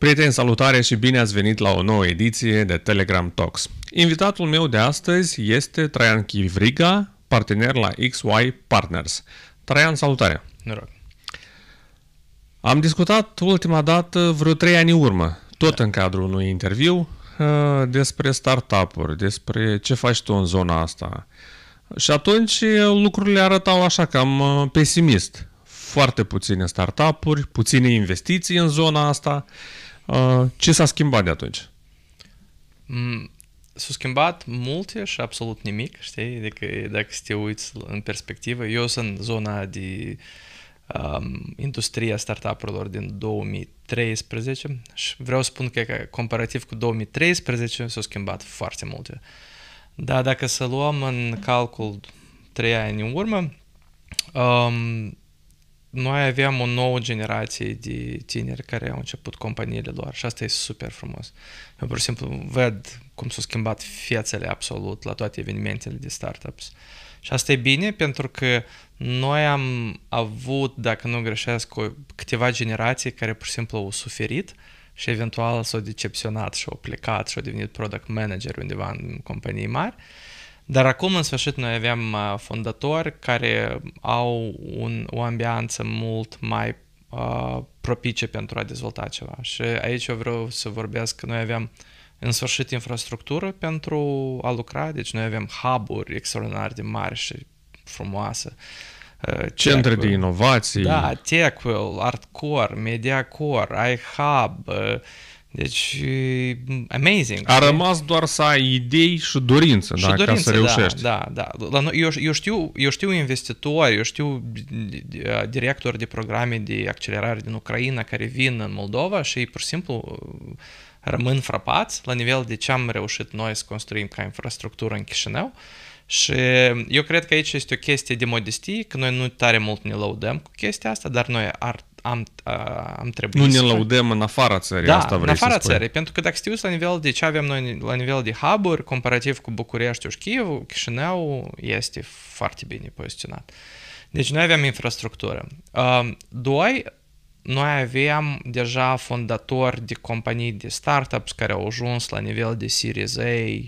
Prieteni, salutare și bine ați venit la o nouă ediție de Telegram Talks. Invitatul meu de astăzi este Traian Chivriga, partener la XY Partners. Traian, salutare! Noroc! Am discutat ultima dată vreo trei ani urmă, tot da. în cadrul unui interviu, uh, despre startup-uri, despre ce faci tu în zona asta. Și atunci uh, lucrurile arătau așa cam uh, pesimist. Foarte puține startup-uri, puține investiții în zona asta. Uh, Uh, ce s-a schimbat de atunci? Mm, s-a schimbat multe și absolut nimic, știi? Adică dacă te uiți în perspectivă, eu sunt zona de um, industria startup-urilor din 2013 și vreau să spun că, că comparativ cu 2013 s-au schimbat foarte multe. Dar dacă să luăm în calcul 3 ani în urmă, um, noi aveam o nouă generație de tineri care au început companiile lor și asta e super frumos. Eu pur și simplu văd cum s-au schimbat fețele absolut la toate evenimentele de startups. Și asta e bine pentru că noi am avut, dacă nu greșesc, o, câteva generații care pur și simplu au suferit și eventual s-au decepționat și au plecat și au devenit product manager undeva în companii mari. Dar acum, în sfârșit, noi avem uh, fondatori care au un, o ambianță mult mai uh, propice pentru a dezvolta ceva. Și aici eu vreau să vorbesc că noi avem în sfârșit infrastructură pentru a lucra, deci noi avem hub-uri extraordinar de mari și frumoase. Uh, Centre de inovații. Da, TechWell, ArtCore, MediaCore, iHub, uh, deci, mm, amazing. A rămas doar să ai idei și dorință, și da, dorință, ca să da, reușești. Da, da. da. eu, eu, știu, eu știu investitori, eu știu uh, directori de programe de accelerare din Ucraina care vin în Moldova și pur și simplu uh, rămân frapați la nivel de ce am reușit noi să construim ca infrastructură în Chișinău. Și eu cred că aici este o chestie de modestie, că noi nu tare mult ne laudăm cu chestia asta, dar noi ar am, am trebuit Nu ne laudăm în afara țării, da, asta vrei în afara să spui. țării, pentru că dacă știu la nivel de ce avem noi la nivel de hub comparativ cu Bucureștiul și Chiev, Chișinău este foarte bine poziționat. Deci noi avem infrastructură. Doi, noi avem deja fondatori de companii de startups care au ajuns la nivel de Series A,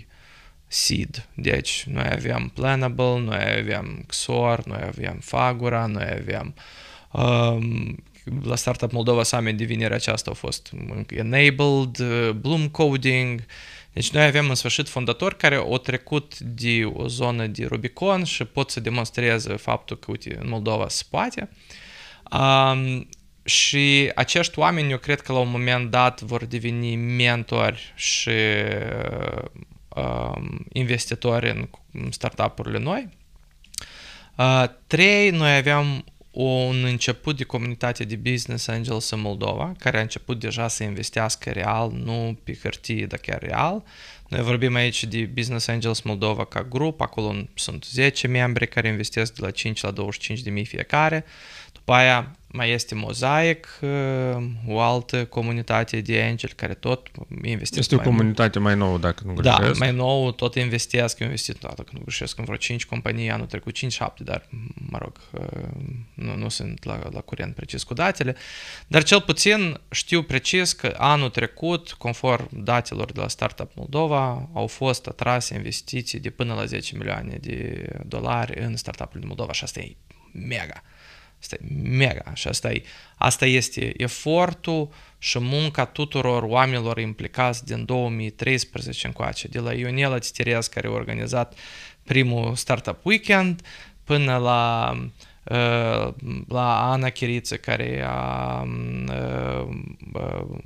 seed. Deci noi avem Planable, noi avem Xor, noi avem Fagura, noi avem um, la Startup Moldova Summit de vinerea aceasta au fost Enabled, uh, Bloom Coding, deci noi avem în sfârșit fondatori care au trecut de o zonă de Rubicon și pot să demonstreze faptul că, uite, în Moldova se poate. Um, și acești oameni, eu cred că la un moment dat vor deveni mentori și uh, um, investitori în startup-urile noi. Uh, trei, noi aveam un început de comunitate de business angels în Moldova, care a început deja să investească real, nu pe hârtie, dar chiar real. Noi vorbim aici de Business Angels Moldova ca grup, acolo sunt 10 membri care investesc de la 5 la 25 de mii fiecare. După aia mai este Mozaic, uh, o altă comunitate de angel care tot investește. Este o mai comunitate mult. mai nouă, dacă nu da, greșesc. Da, mai nouă, tot investesc, eu investit, da, dacă nu greșesc, în vreo 5 companii anul trecut, 5-7, dar, mă rog, uh, nu, nu sunt la, la curent precis cu datele, dar cel puțin știu precis că anul trecut, conform datelor de la Startup Moldova, au fost atrase investiții de până la 10 milioane de dolari în Startup-ul din Moldova și asta e mega. Asta e mega și asta, e, asta este efortul și munca tuturor oamenilor implicați din 2013 încoace, de la Ionela Titereaz care a organizat primul Startup Weekend până la uh, la Ana Chiriță care a uh,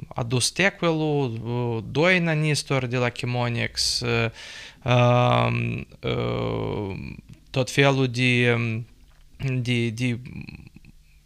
adus tequilu doi nanistor de la Chimonex, uh, um, tot felul de de, de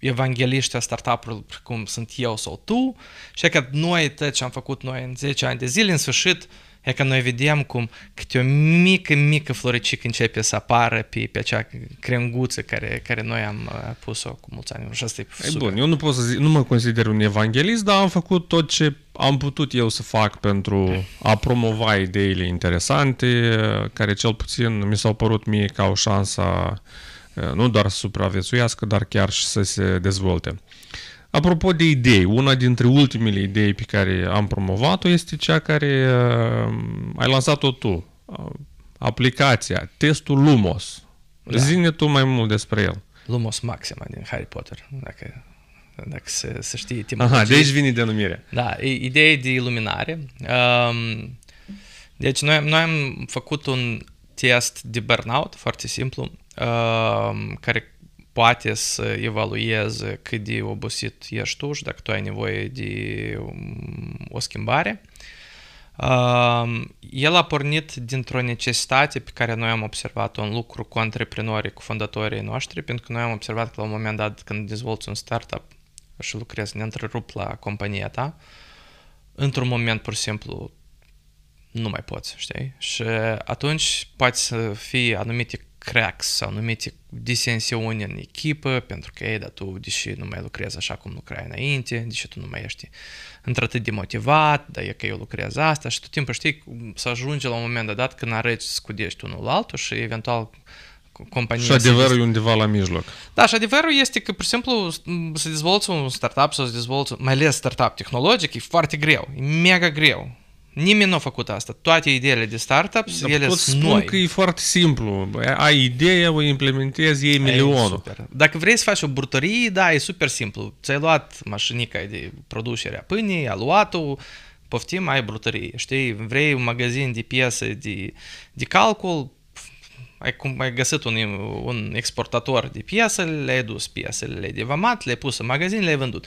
evangeliști a startup-urilor precum sunt eu sau tu și că noi tot ce am făcut noi în 10 ani de zile, în sfârșit, e că noi vedem cum câte o mică, mică floricică începe să apară pe, pe acea crenguță care, care noi am uh, pus-o cu mulți ani. Și asta e super. Bun, eu nu pot să zic, nu mă consider un evanghelist, dar am făcut tot ce am putut eu să fac pentru a promova ideile interesante, uh, care cel puțin mi s-au părut mie ca o șansă Eh, nu doar să supraviețuiască, dar chiar și să se dezvolte. Apropo de idei, una dintre ultimele idei pe care am promovat-o este cea care eh, ai lansat-o tu, eh, aplicația, testul Lumos. Da. Zine tu mai mult despre el. Lumos Maxima din Harry Potter, dacă, dacă se, se știe Aha, de aici vine denumirea. Da, idee de iluminare. Um, deci noi, noi am făcut un test de burnout foarte simplu care poate să evalueze cât de obosit ești tu și dacă tu ai nevoie de um, o schimbare. El a pornit dintr-o necesitate pe care noi am observat-o în lucru cu antreprenorii, cu fondatorii noștri, pentru că noi am observat că la un moment dat când dezvolți un startup și lucrezi neîntrerupt la compania ta, într-un moment pur și simplu nu mai poți, știi? Și atunci poate să fie anumite cracks sau numite disensiuni în echipă, pentru că, ei, da, tu, deși nu mai lucrezi așa cum lucrai înainte, deși tu nu mai ești într-atât de motivat, dar e că eu lucrez asta și tot timpul știi să ajungi la un moment dat când arăți scudești unul altul și eventual companie. Și adevărul e undeva la mijloc. Da, și adevărul este că, pur și simplu, să dezvolți un startup sau să dezvolți, mai ales startup tehnologic, e foarte greu, e mega greu. Nimeni nu a făcut asta. Toate ideile de startups, Dar ele sunt noi. că e foarte simplu. Ai idee, o implementezi, iei milionul. Super. Dacă vrei să faci o burtărie, da, e super simplu. Ți-ai luat mașinica de producere a pâinii, aluatul, poftim, ai brutărie. Știi, vrei un magazin de piese de, de calcul, ai, cum, ai găsit un, un exportator de piese, le-ai dus piesele, le-ai devamat, le-ai pus în magazin, le-ai vândut.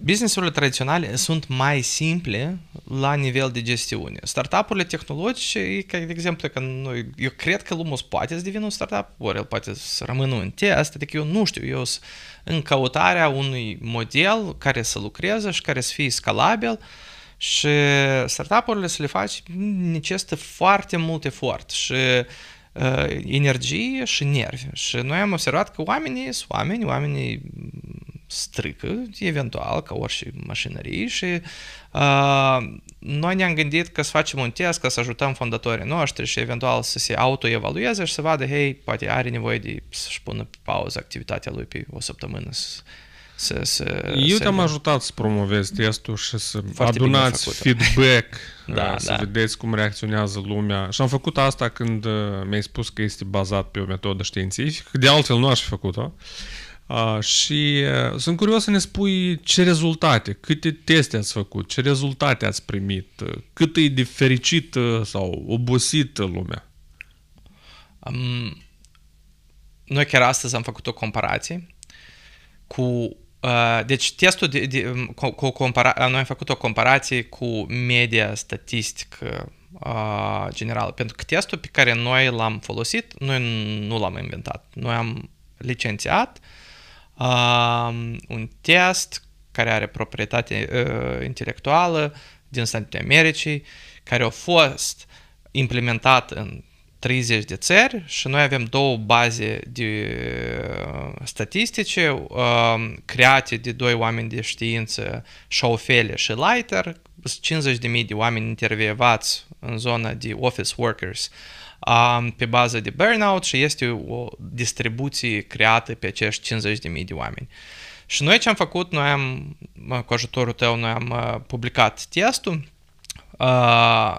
Businessurile tradiționale sunt mai simple la nivel de gestiune. Startup-urile tehnologice, ca de exemplu, că noi, eu cred că Lumos poate să devină un startup, ori el poate să rămână un test, adică eu nu știu, eu sunt în căutarea unui model care să lucreze și care să fie scalabil și startup-urile să le faci necesită foarte mult efort și uh, energie și nervi. Și noi am observat că oamenii sunt oameni, oamenii strică, eventual, ca orice mașinărie și uh, noi ne-am gândit că să facem un test, ca să ajutăm fondatorii noștri și eventual să se autoevalueze și să vadă, hei, poate are nevoie de să-și pună pe pauză activitatea lui pe o săptămână să, să, să Eu te-am ajutat să promovezi testul și să Foarte adunați feedback, da, să da. vedeți cum reacționează lumea. Și am făcut asta când mi-ai spus că este bazat pe o metodă științifică. De altfel nu aș fi făcut-o. Și sunt curios să ne spui ce rezultate, câte teste ați făcut, ce rezultate ați primit, cât e de fericit sau obosit lumea. Um, noi chiar astăzi am făcut o comparație cu Uh, deci testul de, de, cu, cu compara- noi am făcut o comparație cu media statistică uh, generală, pentru că testul pe care noi l-am folosit, noi nu l-am inventat. Noi am licențiat un test care are proprietate uh, intelectuală din Statele Americii, care a fost implementat în 30 de țări și noi avem două baze de uh, statistice um, create de doi oameni de știință, Schaufele și Leiter, 50.000 de oameni intervievați în zona de office workers pe bază de burnout și este o distribuție creată pe acești 50.000 de oameni. Și noi ce am făcut, noi am, cu ajutorul tău, noi am uh, publicat testul. Uh,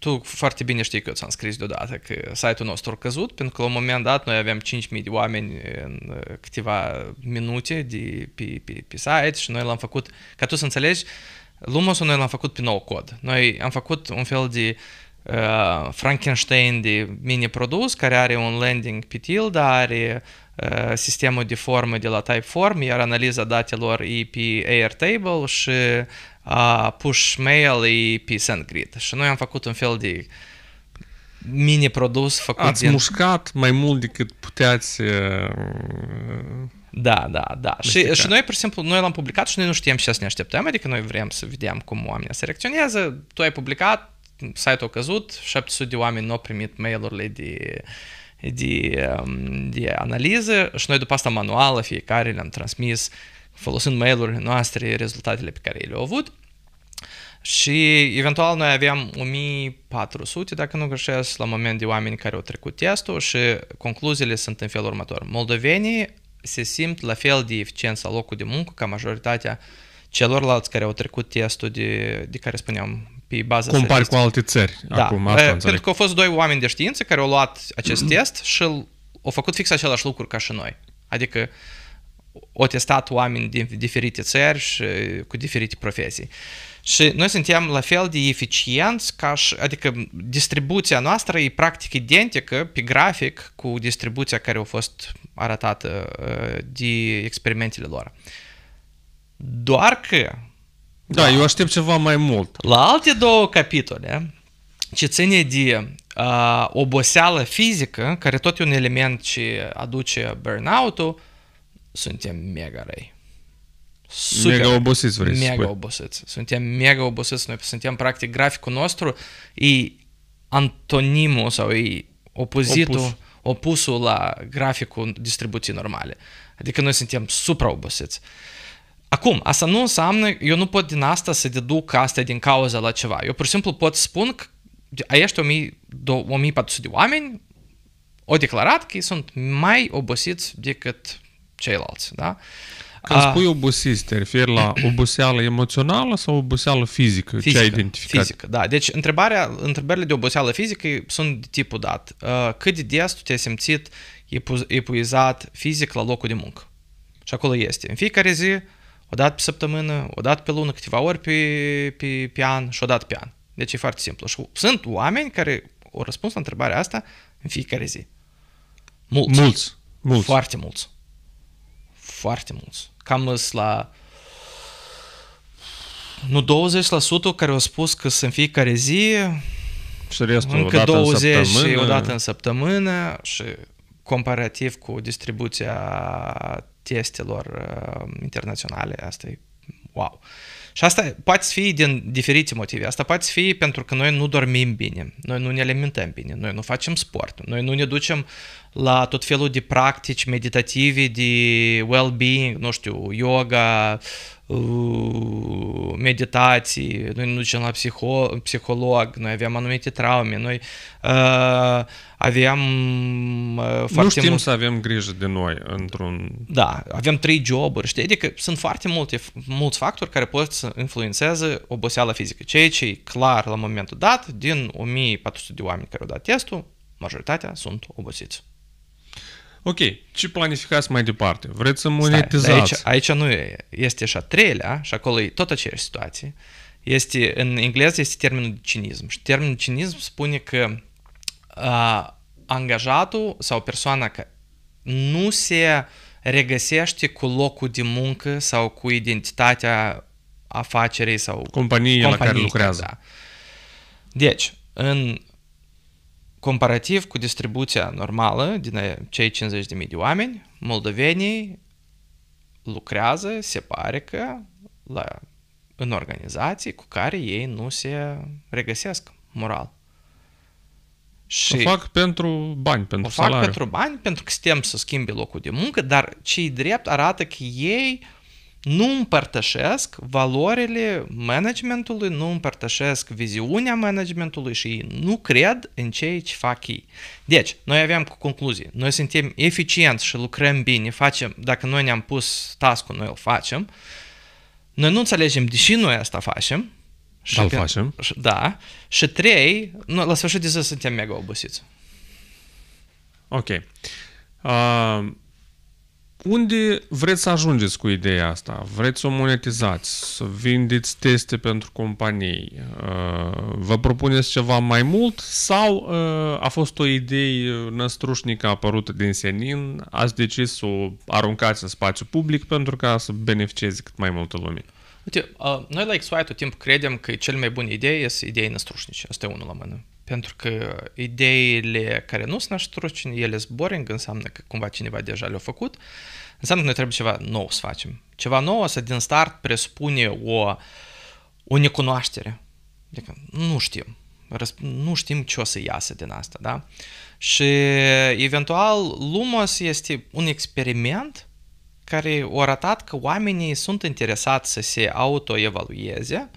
tu foarte bine știi că eu ți-am scris deodată că site-ul nostru a căzut, pentru că la un moment dat noi aveam 5.000 de oameni în uh, câteva minute de, pe, pe, pe site și noi l-am făcut, ca tu să înțelegi, Lumosul noi l-am făcut pe nou cod. Noi am făcut un fel de uh, uh, Frankenstein de mini-produs care are un landing pe tilda, are uh, э, sistemul de formă de la Typeform, iar analiza datelor e pe Airtable și uh, push mail e pe SendGrid. Și noi am făcut un fel de mini-produs făcut Ați din... mușcat mai mult decât puteați uh... Da, da, da. Și, și noi, pur și simplu, noi l-am publicat și noi nu știam ce să ne așteptăm, adică noi vrem să vedem cum oamenii se reacționează. Tu ai publicat, site-ul a căzut, 700 de oameni nu au primit mail-urile de, de, de analiză și noi după asta manuală fiecare le-am transmis folosind mail-urile noastre rezultatele pe care le-au avut. Și eventual noi aveam 1400, dacă nu greșesc, la moment de oameni care au trecut testul și concluziile sunt în felul următor. Moldovenii se simt la fel de eficienți la locul de muncă ca majoritatea celorlalți care au trecut testul de, de care spuneam pe baza Compar cu alte țări. Da. Acum, asta Pentru înțeleg. că au fost doi oameni de știință care au luat acest mhm. test și au făcut fix același lucru ca și noi. Adică au testat oameni din diferite țări și cu diferite profesii. Și noi suntem la fel de eficienți, ca și, adică distribuția noastră e practic identică pe grafic cu distribuția care a fost arătată uh, de experimentele lor. Doar că da, da, eu aștept ceva mai mult. La alte două capitole, ce ține de uh, oboseală fizică, care tot e un element ce aduce burnout-ul, suntem mega răi. Super. Mega obosiți, vrei Mega spui. obosiți. Suntem mega obosiți. Noi suntem, practic, graficul nostru e antonimul sau e opozitul, Opus. opusul la graficul distribuții normale. Adică noi suntem supra obosiți. Acum, asta nu înseamnă, eu nu pot din asta să deduc asta din cauza la ceva. Eu pur și simplu pot spun că aiești 1400 de oameni au declarat că ei sunt mai obosiți decât ceilalți. Da? Când ah. spui obosiți, te referi la oboseală emoțională sau oboseală fizică? fizică ce ai identificat? Fizică, da. Deci întrebarea, întrebările de oboseală fizică sunt de tipul dat. Uh, cât de des tu te-ai simțit epuizat fizic la locul de muncă? Și acolo este. În fiecare zi o dată pe săptămână, o dată pe lună, câteva ori pe, pe, pe an și o dată pe an. Deci e foarte simplu. Și sunt oameni care au răspuns la întrebarea asta în fiecare zi. Mulți. Mulți. mulți. Foarte mulți. Foarte mulți. Cam la nu 20% care au spus că sunt fiecare zi, și restul încă odată 20 în și o odată în săptămână și comparativ cu distribuția testelor uh, internaționale. Asta e wow. Și asta poate fi din diferite motive. Asta poate fi pentru că noi nu dormim bine, noi nu ne alimentăm bine, noi nu facem sport, noi nu ne ducem la tot felul de practici meditative, de well-being, nu știu, yoga, uh, meditații, noi nu ducem la psiho, psiholog, noi aveam anumite traume, noi uh, aveam uh, foarte Nu știm mult... să avem grijă de noi într-un... Da, avem trei joburi, știi? Adică sunt foarte multe, mulți factori care pot să influențeze oboseala fizică. Ceea ce e clar la momentul dat, din 1400 de oameni care au dat testul, majoritatea sunt obosiți. Ok, ce planificați mai departe? Vreți să monetizați? Stai, aici, aici nu e, este așa, a treilea și acolo e tot aceeași situație. Este, în engleză este termenul de cinism și termenul de cinism spune că a, angajatul sau persoana că nu se regăsește cu locul de muncă sau cu identitatea afacerii sau companiei la care lucrează. Da. Deci, în comparativ cu distribuția normală din cei 50.000 de oameni, moldovenii lucrează, se pare că, la, în organizații cu care ei nu se regăsesc moral. Și o fac pentru bani, pentru o salariu. fac pentru bani, pentru că suntem să schimbe locul de muncă, dar cei drept arată că ei nu împărtășesc valorile managementului, nu împărtășesc viziunea managementului și nu cred în ceea ce fac ei. Deci, noi avem concluzii. Noi suntem eficienți și lucrăm bine, facem, dacă noi ne-am pus task-ul, noi îl facem. Noi nu înțelegem de ce noi asta facem. Și da, îl facem. da. Și trei, noi, la sfârșit de zi suntem mega obosiți. Ok. Uh unde vreți să ajungeți cu ideea asta? Vreți să o monetizați, să vindeți teste pentru companii? Uh, vă propuneți ceva mai mult sau uh, a fost o idee uh, năstrușnică apărută din senin, ați decis să o aruncați în spațiu public pentru ca să beneficieze cât mai multă lume? Uite, noi la XY tot timp credem că cel mai bun idee este idei năstrușnice. Asta e unul la mână. Pentru că ideile care nu sunt naștrucine, ele sunt boring, înseamnă că cumva cineva deja le-a făcut, înseamnă că noi trebuie ceva nou să facem. Ceva nou să din start presupune o, o necunoaștere. Adică nu știm. Nu știm ce o să iasă din asta, da? Și eventual Lumos este un experiment care a arătat că oamenii sunt interesați să se autoevalueze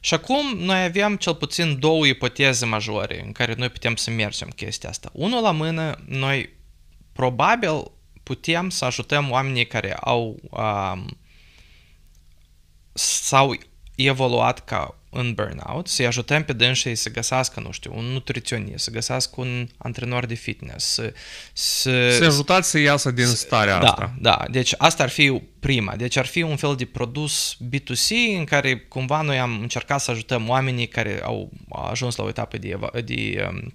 și acum noi aveam cel puțin două ipoteze majore în care noi putem să mergem chestia asta. Unul la mână, noi probabil putem să ajutăm oamenii care au um, sau evoluat ca în burnout, să-i ajutăm pe dânsii să găsească, nu știu, un nutriționist, să găsească un antrenor de fitness, să... Să, să ajutați să iasă din starea da, asta. Da, deci asta ar fi prima. Deci ar fi un fel de produs B2C în care cumva noi am încercat să ajutăm oamenii care au ajuns la o etapă de, eva- de, um,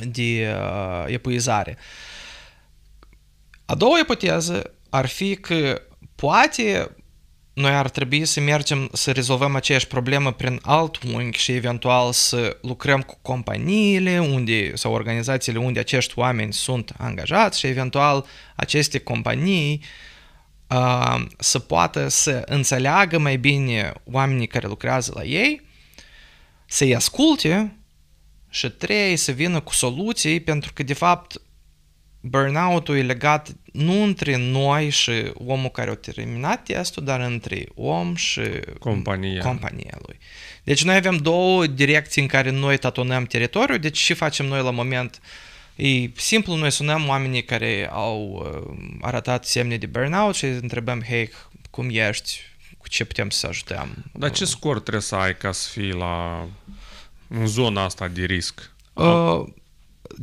de uh, epuizare. A doua ipoteză ar fi că poate noi ar trebui să mergem să rezolvăm aceeași problemă prin alt unghi și eventual să lucrăm cu companiile unde, sau organizațiile unde acești oameni sunt angajați și eventual aceste companii uh, să poată să înțeleagă mai bine oamenii care lucrează la ei, să-i asculte și trei, să vină cu soluții, pentru că de fapt burnout-ul e legat nu între noi și omul care a terminat testul, dar între om și compania, compania lui. Deci noi avem două direcții în care noi tatonăm teritoriul, deci și facem noi la moment E simplu, noi sunăm oamenii care au uh, arătat semne de burnout și întrebăm, hei, cum ești, cu ce putem să ajutăm. Dar ce scor trebuie să ai ca să fii la în zona asta de risc? Uh,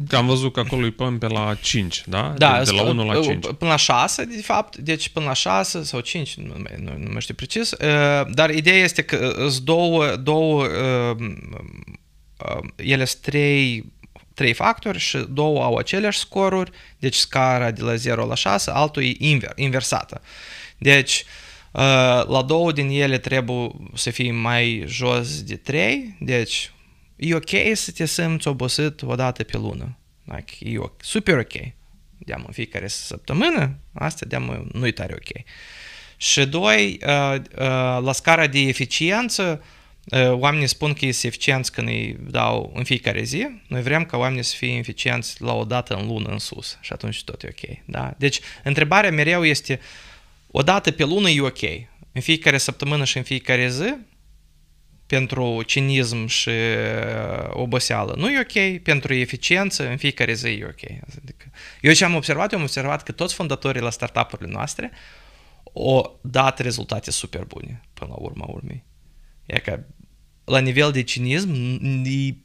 Că am văzut că acolo îi pun pe la 5, da? da de, de la 1 la 5. Ă, până la 6, de fapt, deci până la 6 sau 5, nu, nu, nu mai știu precis, ă, dar ideea este că sunt două, două ă, ele sunt trei trei factori și două au aceleași scoruri, deci scara de la 0 la 6, altul e inver, inversată. Deci, la două din ele trebuie să fie mai jos de 3, deci E ok să te simți obosit o dată pe lună. Like, e super ok. Deam în fiecare săptămână, asta deam nu e tare ok. Și doi, uh, uh, la scara de eficiență, uh, oamenii spun că ești eficienți când îi dau în fiecare zi. Noi vrem ca oamenii să fie eficienți la o dată în lună în sus și atunci tot e ok. Da? Deci, întrebarea mereu este, o dată pe lună e ok, în fiecare săptămână și în fiecare zi, pentru cinism și uh, oboseală nu e ok, pentru eficiență în fiecare zi e ok. Adică, eu ce am observat, eu am observat că toți fondatorii la startup-urile noastre au dat rezultate super bune până la urma urmei. E ca la nivel de cinism e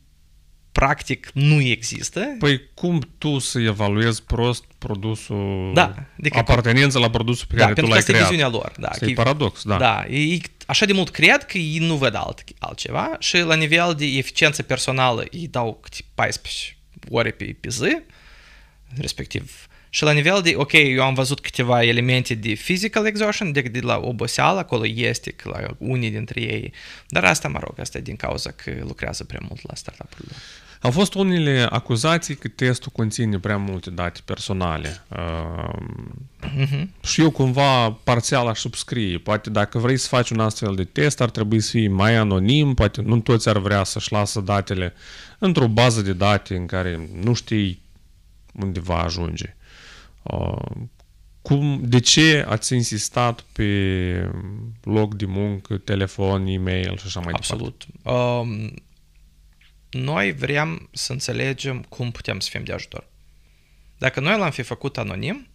practic nu există. Păi cum tu să evaluezi prost produsul, da, adică apartenența la produsul pe da, care tu l-ai creat? Da, pentru că lor. Da, este paradox, da. Da, e așa de mult creat că ei nu văd alt, altceva și la nivel de eficiență personală îi dau câte 14 ore pe, pe zi, respectiv și la nivel de, ok, eu am văzut câteva elemente de physical exhaustion, de, de la oboseală, acolo este la unii dintre ei, dar asta, mă rog, asta e din cauza că lucrează prea mult la startup-urile. Au fost unele acuzații că testul conține prea multe date personale. Uh, uh-huh. Și eu cumva parțial aș subscrie. Poate dacă vrei să faci un astfel de test, ar trebui să fii mai anonim, poate nu toți ar vrea să-și lasă datele într-o bază de date în care nu știi unde va ajunge. Uh, cum, de ce ați insistat pe loc de muncă, telefon, e-mail și așa mai Absolut. departe? Absolut. Um, noi vrem să înțelegem cum putem să fim de ajutor. Dacă noi l-am fi făcut anonim,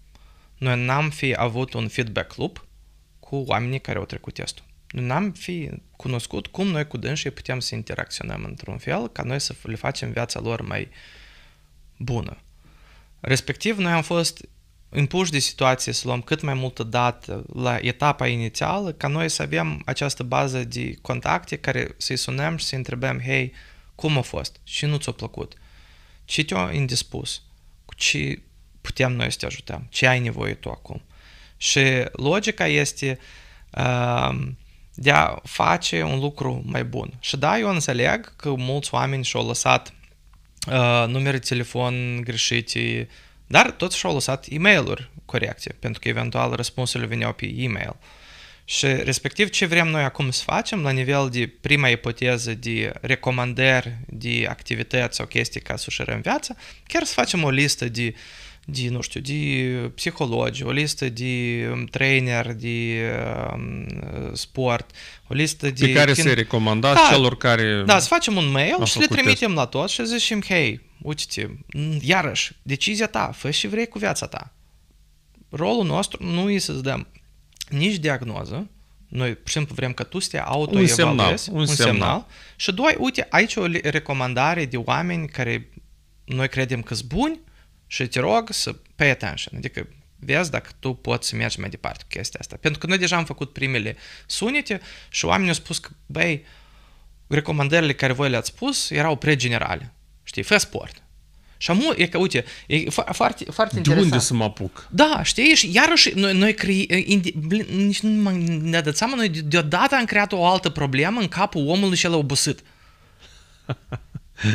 noi n-am fi avut un feedback loop cu oamenii care au trecut testul. Noi n-am fi cunoscut cum noi cu dânsii putem să interacționăm într-un fel ca noi să le facem viața lor mai bună. Respectiv, noi am fost impuși de situație să luăm cât mai multă dată la etapa inițială ca noi să avem această bază de contacte care să-i sunăm și să-i întrebăm, hei, cum a fost? Și nu ți-a plăcut? Ce te-a indispus? Cu ce putem noi să te ajutăm? Ce ai nevoie tu acum? Și logica este uh, de a face un lucru mai bun. Și da, eu înțeleg că mulți oameni și-au lăsat uh, numere telefon greșite, dar toți și-au lăsat e-mail-uri corecte, pentru că eventual răspunsurile veneau pe e-mail. Uh, și respectiv ce vrem noi acum să facem la nivel de prima ipoteză de recomandări, de activități sau chestii ca să ușurăm viața, chiar să facem o listă de, de nu știu, de psihologi, o listă de um, trainer, de uh, sport, o listă de... Pe care kin... să recomandați da, celor care... Da, să facem un mail și le trimitem la toți și zicem, hei, uite-te, mm, iarăși, decizia ta, fă și vrei cu viața ta. Rolul nostru nu e să-ți dăm nici diagnoză, noi, pur și simplu, vrem ca tu să te auto un, semnal, un, un semnal. semnal, și doi, uite, aici o recomandare de oameni care noi credem că sunt buni și te rog să pay attention, adică vezi dacă tu poți să mergi mai departe cu chestia asta. Pentru că noi deja am făcut primele sunete și oamenii au spus că, băi, recomandările care voi le-ați spus erau prea generale. Știi, fă sport, și am, e că, uite, e foarte, foarte De interesant. unde să mă apuc? Da, știi, și iarăși noi, noi crei, nici nu ne dat seama, noi deodată am creat o altă problemă în capul omului cel obosit.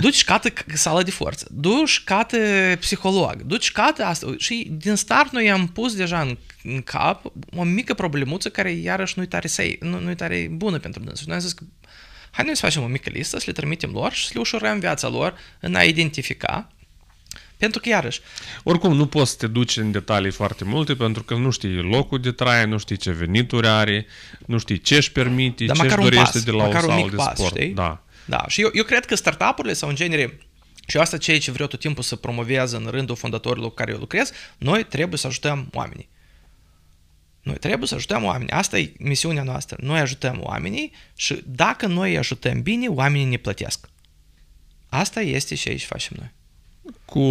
Duci cată sala de forță, duci cată psiholog, duci cată asta. Și din start noi am pus deja în, în cap o mică problemuță care iarăși nu-i tare, să, nu, nu tare bună pentru dânsul. Noi am zis că hai noi să facem o mică listă, să le trimitem lor și să le ușurăm viața lor în a identifica pentru că, iarăși... Oricum, nu poți să te duci în detalii foarte multe, pentru că nu știi locul de trai, nu știi ce venituri are, nu știi ce își permite, Da, ce își dorește pas, de la o sală de pas, sport. Știi? Da. da. Și eu, eu cred că startup-urile sau, în genere, și asta ceea ce vreau tot timpul să promovează în rândul fondatorilor cu care eu lucrez, noi trebuie să ajutăm oamenii. Noi trebuie să ajutăm oamenii. Asta e misiunea noastră. Noi ajutăm oamenii și dacă noi îi ajutăm bine, oamenii ne plătesc. Asta este ce aici facem noi cu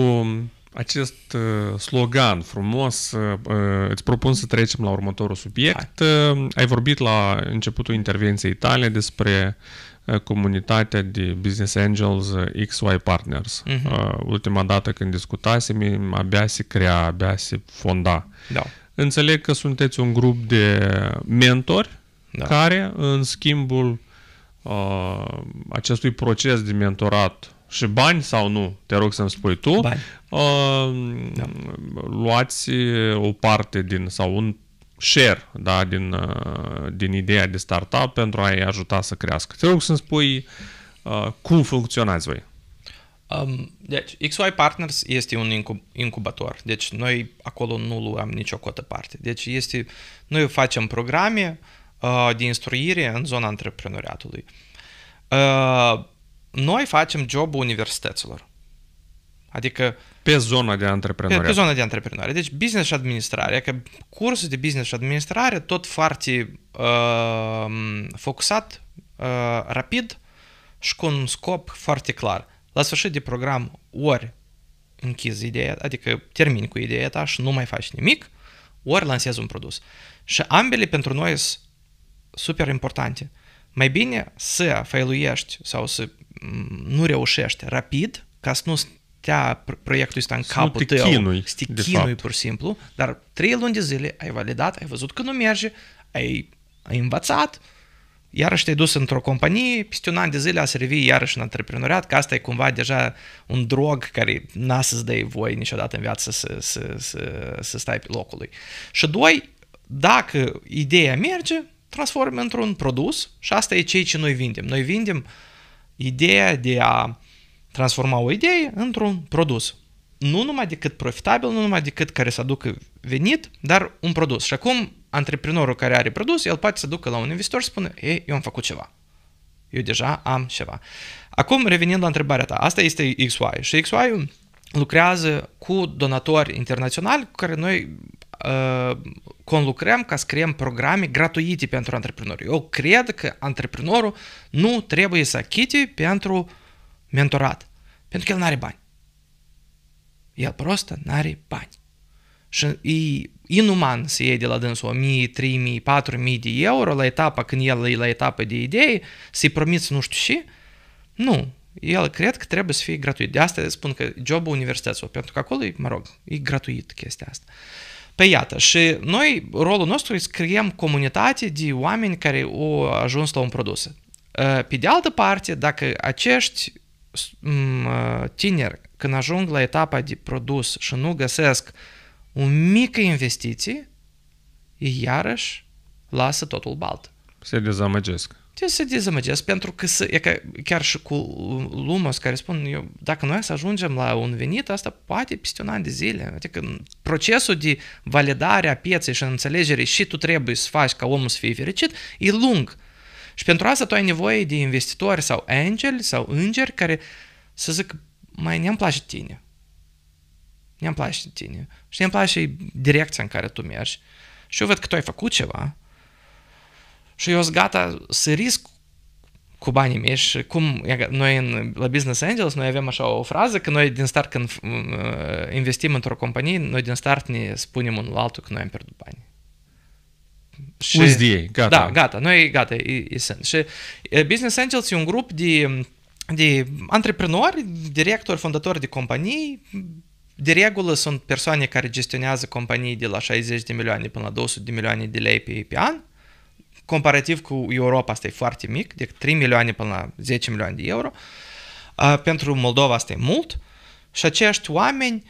acest uh, slogan frumos, uh, uh, îți propun să trecem la următorul subiect. Hai. Ai vorbit la începutul intervenției tale despre comunitatea de Business Angels XY Partners. Uh-huh. Ultima dată când discutasem, abia se crea, abia se fonda. Da. Înțeleg că sunteți un grup de mentori da. care, în schimbul uh, acestui proces de mentorat și bani sau nu, te rog să-mi spui tu, bani. Uh, da. luați o parte din, sau un share da, din, uh, din ideea de startup pentru a-i ajuta să crească. Te rog să-mi spui uh, cum funcționați voi. Um, deci, XY Partners este un incubator. Deci, noi acolo nu luăm nicio cotă parte. Deci, este, noi facem programe uh, de instruire în zona antreprenoriatului. Uh, noi facem jobul universităților. Adică... Pe zona de antreprenoriat. Pe, pe zona de antreprenoriat. Deci business și administrare, că cursul de business și administrare tot foarte uh, focusat, uh, rapid și cu un scop foarte clar. La sfârșit de program ori închizi ideea, adică termini cu ideea ta și nu mai faci nimic, ori lansezi un produs. Și ambele pentru noi sunt super importante. Mai bine să failuiești sau să nu reușește rapid, ca să nu stea proiectul ăsta în să capul te tău, chinui, să te chinui pur și simplu, dar trei luni de zile ai validat, ai văzut că nu merge, ai, ai învățat, iarăși te-ai dus într-o companie, peste un an de zile a să revii iarăși în antreprenoriat, că asta e cumva deja un drog care n-a să-ți dai voie niciodată în viață să, să, să, să stai pe locul lui. Și doi, dacă ideea merge, transformă într-un produs și asta e ceea ce noi vindem. Noi vindem uh, ideea de a transforma o idee într-un produs. Nu numai decât profitabil, nu numai decât care să aducă venit, dar un produs. Și acum antreprenorul care are produs, el poate să ducă la un investitor și spune, e, eu am făcut ceva. Eu deja am ceva. Acum revenind la întrebarea ta, asta este XY și XY lucrează cu donatori internaționali cu care noi Э, conlucrăm ca să creăm programe gratuite pentru antreprenori. Eu cred că antreprenorul nu trebuie să achite pentru mentorat, pentru că el nu are bani. El prostă nu are bani. Și e inuman să iei de la dânsul 1000, 3000, 4000 de euro la etapa când el e la etapa de idei, să-i promiți nu știu ce. Nu, el cred că trebuie să fie gratuit. De asta spun că jobul universităților, pentru că acolo mă rog, e gratuit chestia asta. Păi iată, și noi, rolul nostru, scriem comunitate de oameni care au ajuns la un produs. Ă, pe de altă parte, dacă acești ă, tineri, când ajung la etapa de produs și nu găsesc o mică investiție, iarăși lasă totul balt. Se dezamăgesc. Te să dezamăgesc, pentru că să, e ca, chiar și cu Lumos care spun, eu, dacă noi să ajungem la un venit, asta poate peste un an de zile. Adică procesul de validare a pieței și înțelegere și tu trebuie să faci ca omul să fie fericit, e lung. Și pentru asta tu ai nevoie de investitori sau angeli sau îngeri care să zic, mai ne am place tine. ne am place tine. Și ne am place direcția în care tu mergi. Și eu văd că tu ai făcut ceva și sunt gata să risc cu banii mei și cum noi în, la Business Angels noi avem așa o frază că noi din start când uh, investim într-o companie, noi din start ne spunem unul altul că noi am pierdut bani. Și, USDA, gata. Da, gata, noi gata, e, e Și Business Angels e un grup de, de antreprenori, directori, fondatori de companii, de regulă sunt persoane care gestionează companii de la 60 de milioane până la 200 de milioane de lei pe, pe an comparativ cu Europa, asta e foarte mic, de 3 milioane până la 10 milioane de euro. Pentru Moldova asta e mult și acești oameni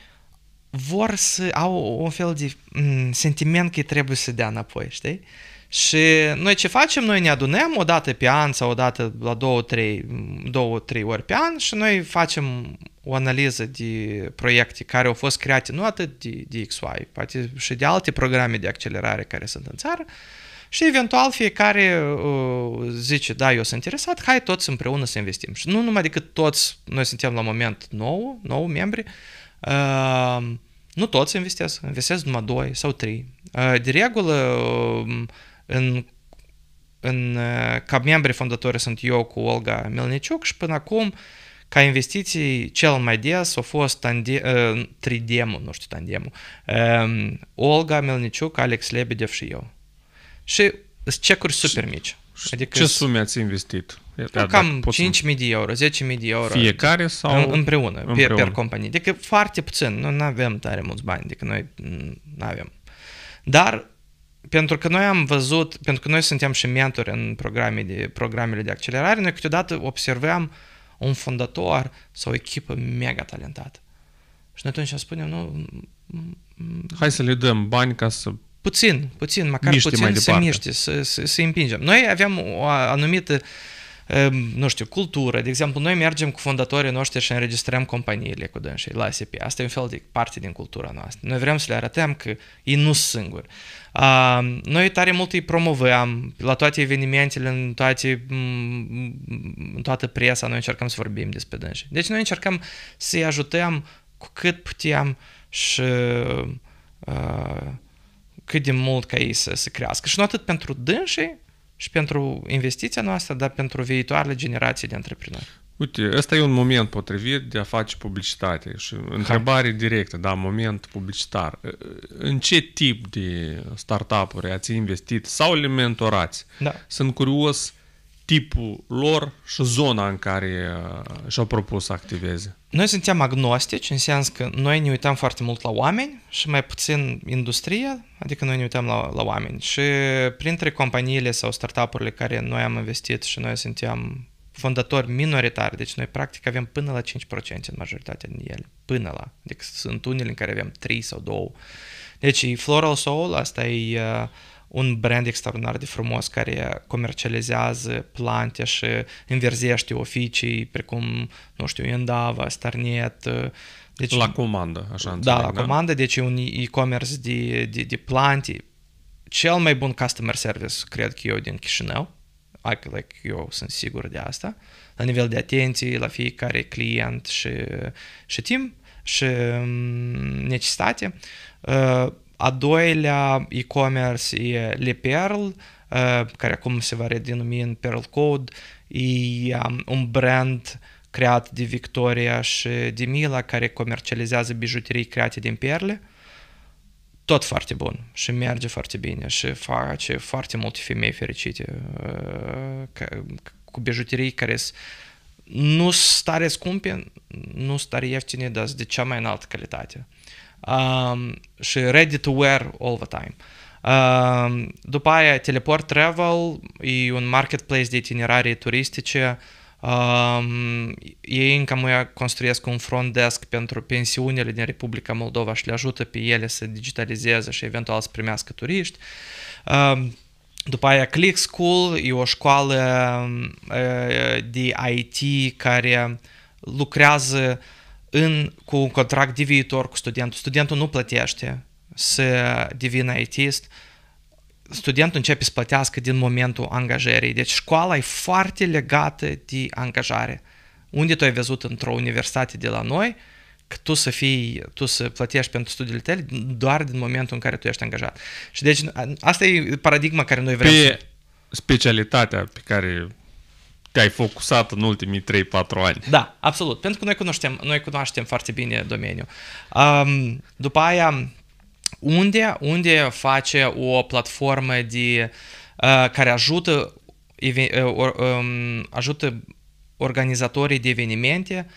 vor să au un fel de mm, sentiment că trebuie să dea înapoi, știi? Și noi ce facem? Noi ne adunăm o dată pe an sau o dată la două, trei, două, trei ori pe an și noi facem o analiză de proiecte care au fost create nu atât de, de XY, poate și de alte programe de accelerare care sunt în țară, uh, și eventual fiecare uh, zice, da, eu sunt interesat, hai toți împreună să investim. Și nu numai decât toți, noi suntem la moment nou, nou membri, uh, nu toți investesc, investesc numai doi sau trei. Uh, de regulă, uh, în, în, uh, ca membri fondatori sunt eu cu Olga Melniciuc și până acum ca investiții cel mai des a fost tande- uh, tridemul, nu știu tandemul, uh, Olga Melniciuc, Alex Lebedev și eu și sunt cecuri super mici. Adică ce sume ați investit? Iar cam 5.000 da, de euro, 10.000 de euro. Fiecare sau? Împreună, împreună. Pe, pe companie. Adică foarte puțin, noi nu avem tare mulți bani, adică noi mm, nu avem. Dar pentru că noi am văzut, pentru că noi suntem și mentori în programe de, programele de accelerare, noi câteodată observăm un fondator sau o echipă mega talentată. Și noi atunci spunem, nu... Mm, mm, Hai să le dăm bani ca să Puțin, puțin, măcar miște puțin să miște, să, să, să împingem. Noi aveam o anumită, um, nu știu, cultură. De exemplu, noi mergem cu fondatorii noștri și înregistrăm companiile cu dânșii la S&P. Asta e un fel de parte din cultura noastră. Noi vrem să le arătăm că ei nu sunt singuri. Uh, noi tare mult îi promovăm la toate evenimentele, în, toate, în toată presa, noi încercăm să vorbim despre dânșii. Deci noi încercăm să-i ajutăm cu cât putem și uh, cât de mult ca ei să, să crească. Și nu atât pentru dânșii și pentru investiția noastră, dar pentru viitoarele generații de antreprenori. Uite, ăsta e un moment potrivit de a face publicitate și întrebare Hai. directă, da, moment publicitar. În ce tip de startup-uri ați investit sau le mentorați? Da. Sunt curios tipul lor și zona în care uh, și-au propus să activeze? Noi suntem agnostici, în sens că noi ne uităm foarte mult la oameni și mai puțin industria, adică noi ne uităm la, la oameni. Și printre companiile sau startup-urile care noi am investit și noi suntem fondatori minoritari, deci noi practic avem până la 5% în majoritatea din ele, până la, adică sunt unele în care avem 3 sau 2. Deci e Floral Soul, asta e uh, un brand extraordinar de frumos care comercializează plante și înverzește oficii precum, nu știu, Endava, Starnet. Uh, deci, la comandă, așa da, înțeleg, Da, la da? comandă, deci un e-commerce de, de, de plante. Cel mai bun customer service, cred că eu, din Chișinău. Like, eu sunt sigur de asta. La nivel de atenție, la fiecare client și, și timp și mm, necesitate. Uh, a doilea e-commerce e Perl, ă, care acum se va redenumi în Perl Code, e um, un brand creat de Victoria și de Mila, care comercializează bijuterii create din perle. Tot foarte bun și merge foarte bine și face foarte multe femei fericite ă, cu bijuterii care nu sunt tare scumpe, nu sunt tare ieftine, dar sunt de cea mai înaltă calitate um, și ready to wear all the time. Um, după aia, Teleport Travel e un marketplace de itinerarii turistice. Um, ei încă mai construiesc un front desk pentru pensiunile din Republica Moldova și le ajută pe ele să digitalizeze și eventual să primească turiști. Um, după aia Click School e o școală um, uh, de IT care lucrează uh, în, cu un contract de viitor cu studentul. Studentul nu plătește să devină ITist, studentul începe să plătească din momentul angajării. Deci școala e foarte legată de angajare. Unde tu ai văzut într-o universitate de la noi că tu să fii, tu să plătești pentru studiile tale doar din momentul în care tu ești angajat. Și deci asta e paradigma care noi vrem pe să... specialitatea pe care te-ai focusat în ultimii 3-4 ani. Da, absolut, pentru că noi cunoaștem, noi cunoaștem foarte bine domeniul. Um, după aia, unde, unde face o platformă de, uh, care ajută, uh, um, ajută organizatorii de evenimente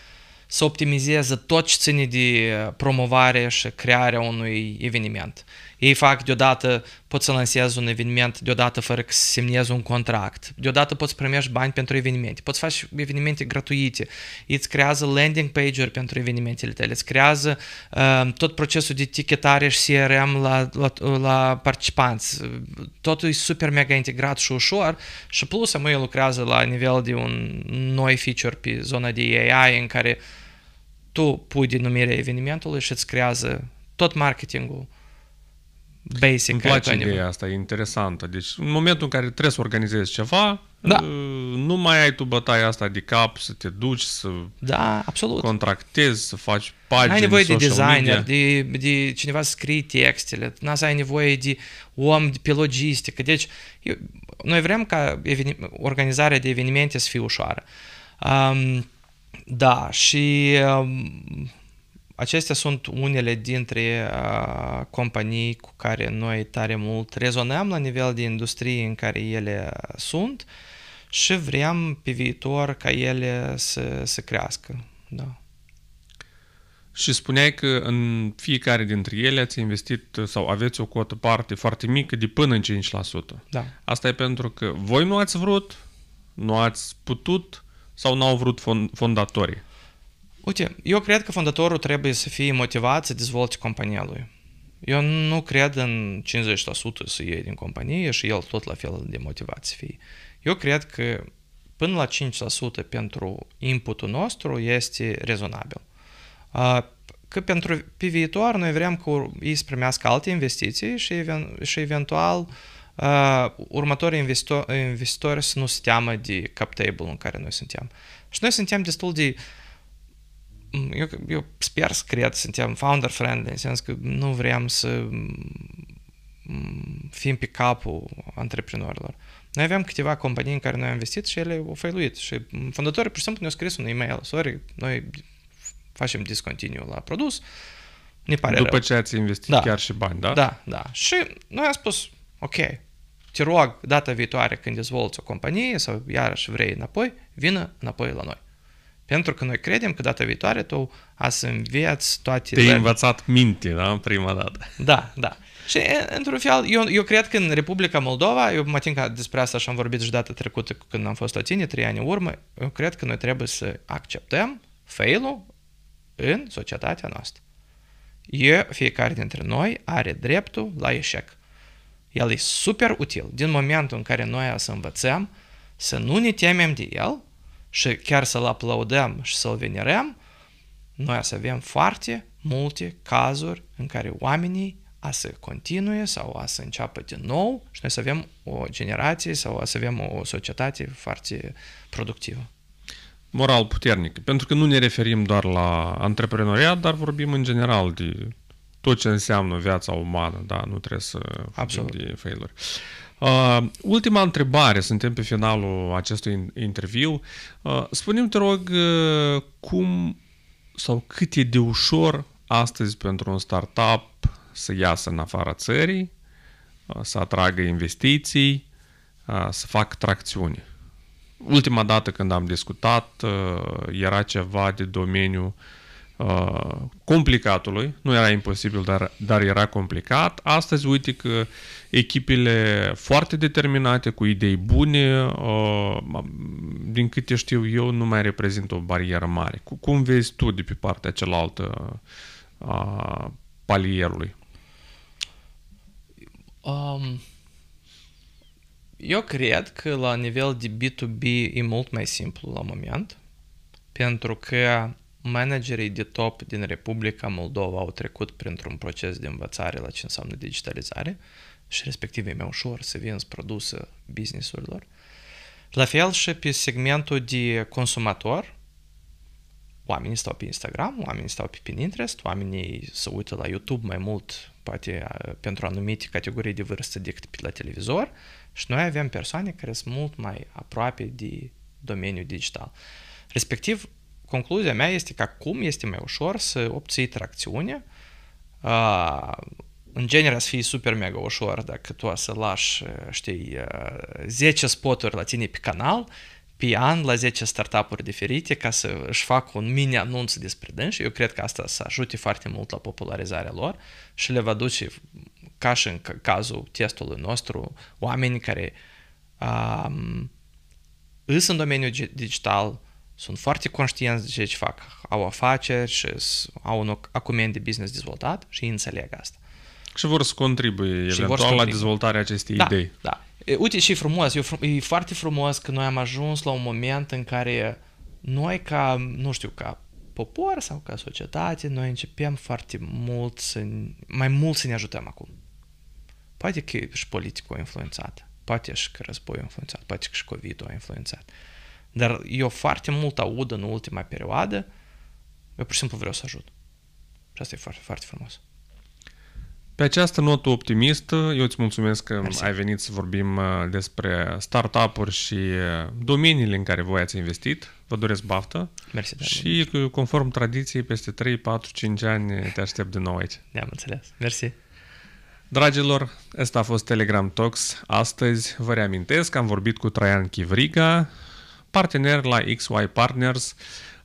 să optimizeze tot ce ține de promovare și crearea unui eveniment. Uh, ei fac deodată, pot să lansezi un eveniment deodată fără că semnezi un contract. Deodată poți să primești bani pentru evenimente. Poți face evenimente gratuite. Îți creează landing page-uri pentru evenimentele tale. Îți creează uh, tot procesul de etichetare și CRM la, la, la participanți. Totul e super mega integrat și ușor și plus am el lucrează la nivel de un noi feature pe zona de AI în care tu pui denumirea evenimentului și îți creează tot marketingul basic. Îmi place ideea asta, e interesantă. Deci în momentul în care trebuie să organizezi ceva, da. Uh, nu mai ai tu bătaia asta de cap, să te duci, să da, absolut. contractezi, să faci pagini, Ai nevoie de designer, de, de cineva să scrie textele, n ai nevoie de om pe logistică. Deci eu, noi vrem ca eveni- organizarea de evenimente să fie ușoară. Um, da, și um, Acestea sunt unele dintre uh, companii cu care noi tare mult rezonăm la nivel de industrie în care ele uh, sunt și vrem pe viitor ca ele să, să crească. Da. Și spuneai că în fiecare dintre ele ați investit uh, sau aveți o cotă parte foarte mică de până în 5%. Da. Asta e pentru că voi nu ați vrut, nu ați putut sau n-au vrut fond- fondatorii. Uite, eu cred că fondatorul trebuie să fie motivat să dezvolte compania lui. Eu nu cred în 50% să iei din companie și el tot la fel de motivat să fie. Eu cred că până la 5% pentru inputul nostru este rezonabil. Că pentru pe viitor noi vrem că ei să primească alte investiții și, even, și eventual uh, următorii investitori, investitori să nu se teamă de cap table în care noi suntem. Și noi suntem destul de uh, Mm, eu, eu sper să cred, suntem founder-friendly, în sens că nu vrem să mm, fim pe capul antreprenorilor. Noi avem câteva companii în care noi am investit și ele au failuit și fondatorii pur și simplu ne-au scris un e-mail, sorry, noi facem discontinue la produs, ne pare După rău. ce ați investit da. chiar și bani, da? Da, da. Și noi am spus, ok, te rog, data viitoare când dezvolți o companie sau iarăși vrei înapoi, vină înapoi la noi. Pentru că noi credem că data viitoare tu a să înveți toate... Te-ai învățat minte, da? Prima dată. Da, da. Și, într-un fel, eu, eu cred că în Republica Moldova, eu mă tin că despre asta și am vorbit și data trecută când am fost la tine, trei ani în urmă, eu cred că noi trebuie să acceptăm failul în societatea noastră. E, fiecare dintre noi are dreptul la eșec. El e super util. Din momentul în care noi să învățăm să nu ne temem de el, și chiar să-L aplaudăm și să-L venerăm, noi să avem foarte multe cazuri în care oamenii a să continue sau a să înceapă din nou și noi să avem o generație sau a să avem o societate foarte productivă. Moral puternic. Pentru că nu ne referim doar la antreprenoriat, dar vorbim în general de tot ce înseamnă viața umană, da? Nu trebuie să Absolut. de failuri. Uh, Uh, ultima întrebare, suntem pe finalul acestui interviu. Uh, spune-mi, te rog, uh, cum sau cât e de ușor astăzi pentru un startup să iasă în afara țării, uh, să atragă investiții, uh, să facă tracțiune. Ultima dată când am discutat uh, era ceva de domeniu uh, complicatului, nu era imposibil, dar, dar era complicat. Astăzi, uite că echipele foarte determinate, cu idei bune, uh, din câte știu eu, nu mai reprezintă o barieră mare. Cum vezi tu de pe partea cealaltă a palierului? Um, eu cred că la nivel de B2B e mult mai simplu la moment, pentru că managerii de top din Republica Moldova au trecut printr-un proces de învățare la ce înseamnă digitalizare și respectiv e mai ușor să vinzi produse business-urilor. La fel și pe segmentul de consumator, oamenii stau pe Instagram, oamenii stau pe Pinterest, oamenii se uită la YouTube mai mult, poate pentru anumite categorii de vârstă decât pe la televizor și noi avem persoane care sunt mult mai aproape de domeniul digital. Respectiv, concluzia mea este că acum este mai ușor să obții tracțiune în genere să fie super mega ușor dacă tu să lași, eh, știi, 10 eh, spoturi la tine pe canal, pe an la 10 startup-uri diferite ca să își fac un mini anunț despre dânsi. Eu cred că asta să ajute foarte mult la popularizarea lor și le va duce, ca și în cazul testului nostru, oameni care um, îs în domeniul digital, sunt foarte conștienți de ce fac, au afaceri și au un acumen de business dezvoltat și înțeleg asta. Și vor să contribuie eventual vor să contribuie. la dezvoltarea acestei da, idei. Da. Uite, și frumos, e, frum- e foarte frumos că noi am ajuns la un moment în care noi ca, nu știu, ca popor sau ca societate, noi începem foarte mult să, mai mult să ne ajutăm acum. Poate că și politicul a influențat, poate și că războiul a influențat, poate că și covid a influențat. Dar eu foarte mult aud în ultima perioadă, eu pur și simplu vreau să ajut. Și asta e foarte, foarte frumos. Pe această notă optimistă, eu îți mulțumesc că Mersi. ai venit să vorbim uh, despre startup-uri și uh, domeniile în care voi ați investit. Vă doresc baftă. Mersi, și conform tradiției, peste 3, 4, 5 ani te aștept de nou aici. Ne-am înțeles. Mersi. Dragilor, ăsta a fost Telegram Talks. Astăzi vă reamintesc că am vorbit cu Traian Chivriga, partener la XY Partners,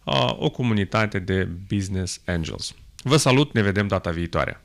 uh, o comunitate de business angels. Vă salut, ne vedem data viitoare!